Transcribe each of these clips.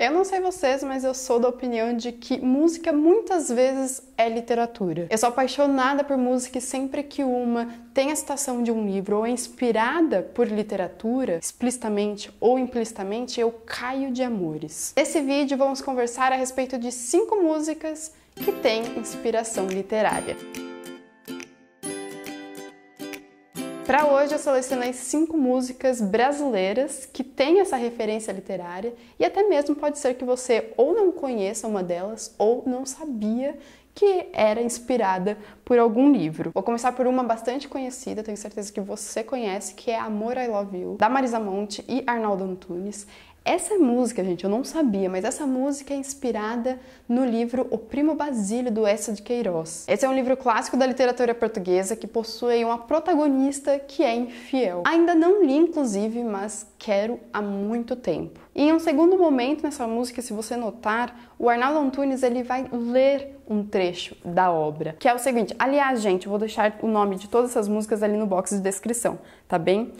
Eu não sei vocês, mas eu sou da opinião de que música muitas vezes é literatura. Eu sou apaixonada por música e sempre que uma tem a citação de um livro ou é inspirada por literatura, explicitamente ou implicitamente, eu caio de amores. Nesse vídeo vamos conversar a respeito de cinco músicas que têm inspiração literária. Para hoje eu selecionei cinco músicas brasileiras que têm essa referência literária e até mesmo pode ser que você ou não conheça uma delas ou não sabia que era inspirada por algum livro. Vou começar por uma bastante conhecida, tenho certeza que você conhece, que é Amor I Love You, da Marisa Monte e Arnaldo Antunes. Essa música, gente, eu não sabia, mas essa música é inspirada no livro O Primo Basílio, do Essa de Queiroz. Esse é um livro clássico da literatura portuguesa que possui uma protagonista que é infiel. Ainda não li, inclusive, mas quero há muito tempo. E em um segundo momento nessa música, se você notar, o Arnaldo Antunes ele vai ler um trecho da obra, que é o seguinte. Aliás, gente, eu vou deixar o nome de todas essas músicas ali no box de descrição, tá bem?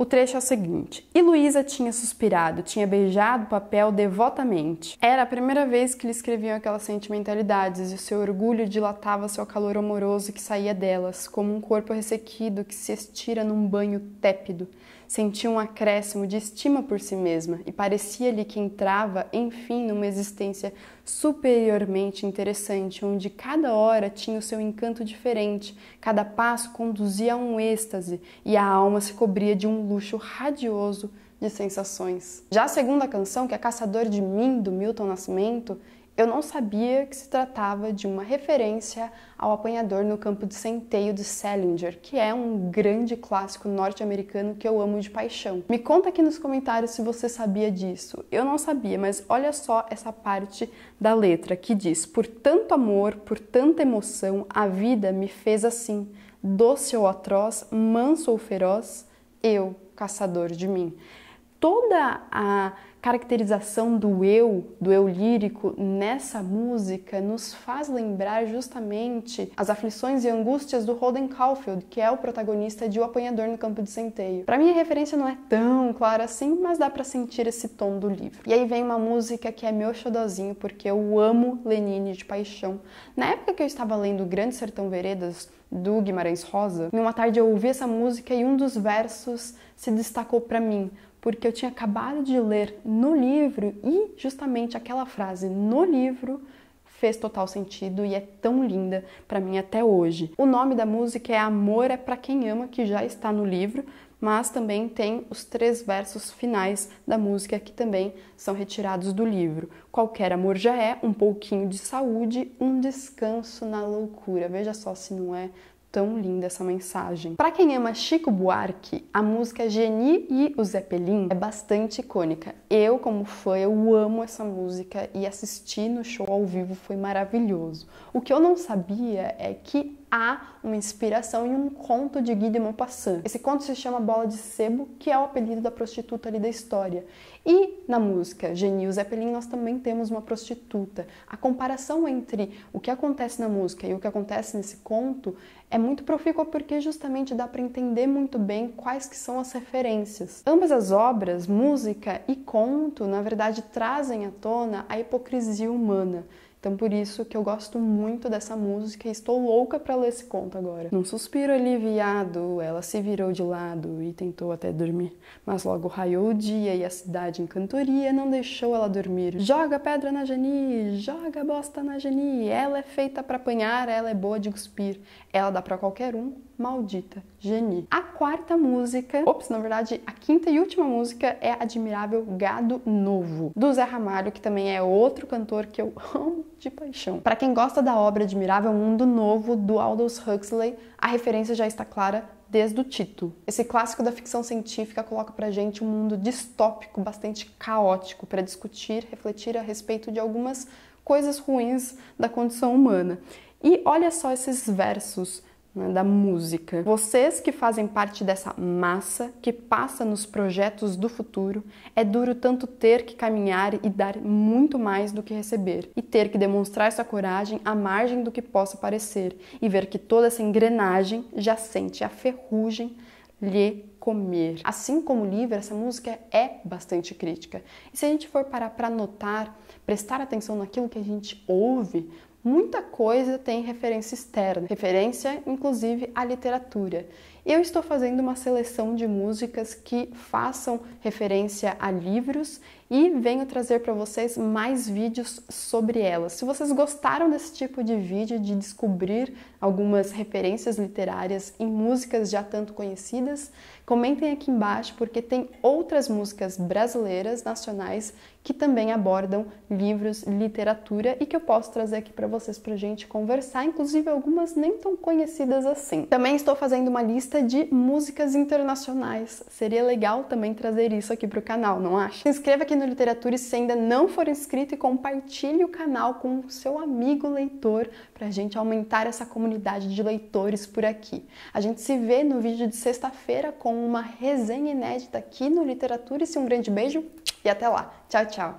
O trecho é o seguinte: E Luísa tinha suspirado, tinha beijado o papel devotamente. Era a primeira vez que lhe escreviam aquelas sentimentalidades e o seu orgulho dilatava-se ao calor amoroso que saía delas, como um corpo ressequido que se estira num banho tépido sentia um acréscimo de estima por si mesma e parecia-lhe que entrava, enfim, numa existência superiormente interessante, onde cada hora tinha o seu encanto diferente, cada passo conduzia a um êxtase e a alma se cobria de um luxo radioso de sensações. Já a segunda canção, que é Caçador de Mim, do Milton Nascimento, eu não sabia que se tratava de uma referência ao apanhador no campo de centeio de Salinger, que é um grande clássico norte-americano que eu amo de paixão. Me conta aqui nos comentários se você sabia disso. Eu não sabia, mas olha só essa parte da letra que diz: Por tanto amor, por tanta emoção, a vida me fez assim, doce ou atroz, manso ou feroz, eu, caçador de mim. Toda a caracterização do eu, do eu lírico nessa música nos faz lembrar justamente as aflições e angústias do Holden Caulfield, que é o protagonista de O Apanhador no Campo de Centeio. Para mim a referência não é tão clara assim, mas dá para sentir esse tom do livro. E aí vem uma música que é meu xodozinho porque eu amo Lenine de paixão. Na época que eu estava lendo O Grande Sertão Veredas, do Guimarães Rosa, numa tarde eu ouvi essa música e um dos versos se destacou para mim, porque eu tinha acabado de ler no livro e justamente aquela frase no livro fez total sentido e é tão linda para mim até hoje. O nome da música é Amor é para quem ama, que já está no livro, mas também tem os três versos finais da música que também são retirados do livro. Qualquer amor já é um pouquinho de saúde, um descanso na loucura. Veja só se não é tão linda essa mensagem. Para quem ama Chico Buarque, a música Genie e o Zeppelin é bastante icônica. Eu, como fã, eu amo essa música e assistir no show ao vivo foi maravilhoso. O que eu não sabia é que há uma inspiração em um conto de Guy de Maupassant. Esse conto se chama Bola de Sebo, que é o apelido da prostituta ali da história. E na música Genil Zeppelin nós também temos uma prostituta. A comparação entre o que acontece na música e o que acontece nesse conto é muito profícua porque justamente dá para entender muito bem quais que são as referências. Ambas as obras, música e conto, na verdade trazem à tona a hipocrisia humana. Então por isso que eu gosto muito dessa música e estou louca para ler esse conto agora. Num suspiro aliviado, ela se virou de lado e tentou até dormir, mas logo raiou o dia e a cidade em cantoria não deixou ela dormir. Joga pedra na Jani, joga bosta na Jani. ela é feita para apanhar, ela é boa de cuspir, ela dá para qualquer um, Maldita Geni. A quarta música, ops, na verdade, a quinta e última música é Admirável Gado Novo, do Zé Ramalho, que também é outro cantor que eu amo de paixão. Para quem gosta da obra Admirável Mundo Novo, do Aldous Huxley, a referência já está clara desde o título. Esse clássico da ficção científica coloca pra gente um mundo distópico, bastante caótico, para discutir, refletir a respeito de algumas coisas ruins da condição humana. E olha só esses versos né, da música. Vocês que fazem parte dessa massa que passa nos projetos do futuro, é duro tanto ter que caminhar e dar muito mais do que receber, e ter que demonstrar essa coragem à margem do que possa parecer, e ver que toda essa engrenagem já sente a ferrugem lhe comer. Assim como o livro, essa música é bastante crítica. E se a gente for parar para notar, prestar atenção naquilo que a gente ouve, Muita coisa tem referência externa, referência inclusive à literatura. Eu estou fazendo uma seleção de músicas que façam referência a livros e venho trazer para vocês mais vídeos sobre elas. Se vocês gostaram desse tipo de vídeo, de descobrir algumas referências literárias em músicas já tanto conhecidas, comentem aqui embaixo porque tem outras músicas brasileiras, nacionais, que também abordam livros, literatura e que eu posso trazer aqui para vocês para gente conversar, inclusive algumas nem tão conhecidas assim. Também estou fazendo uma lista de músicas internacionais. Seria legal também trazer isso aqui para o canal, não acha? Se inscreva aqui no Literatura e se ainda não for inscrito, e compartilhe o canal com o seu amigo leitor para a gente aumentar essa comunidade de leitores por aqui. A gente se vê no vídeo de sexta-feira com uma resenha inédita aqui no Literatura e se um grande beijo e até lá. Tchau, tchau.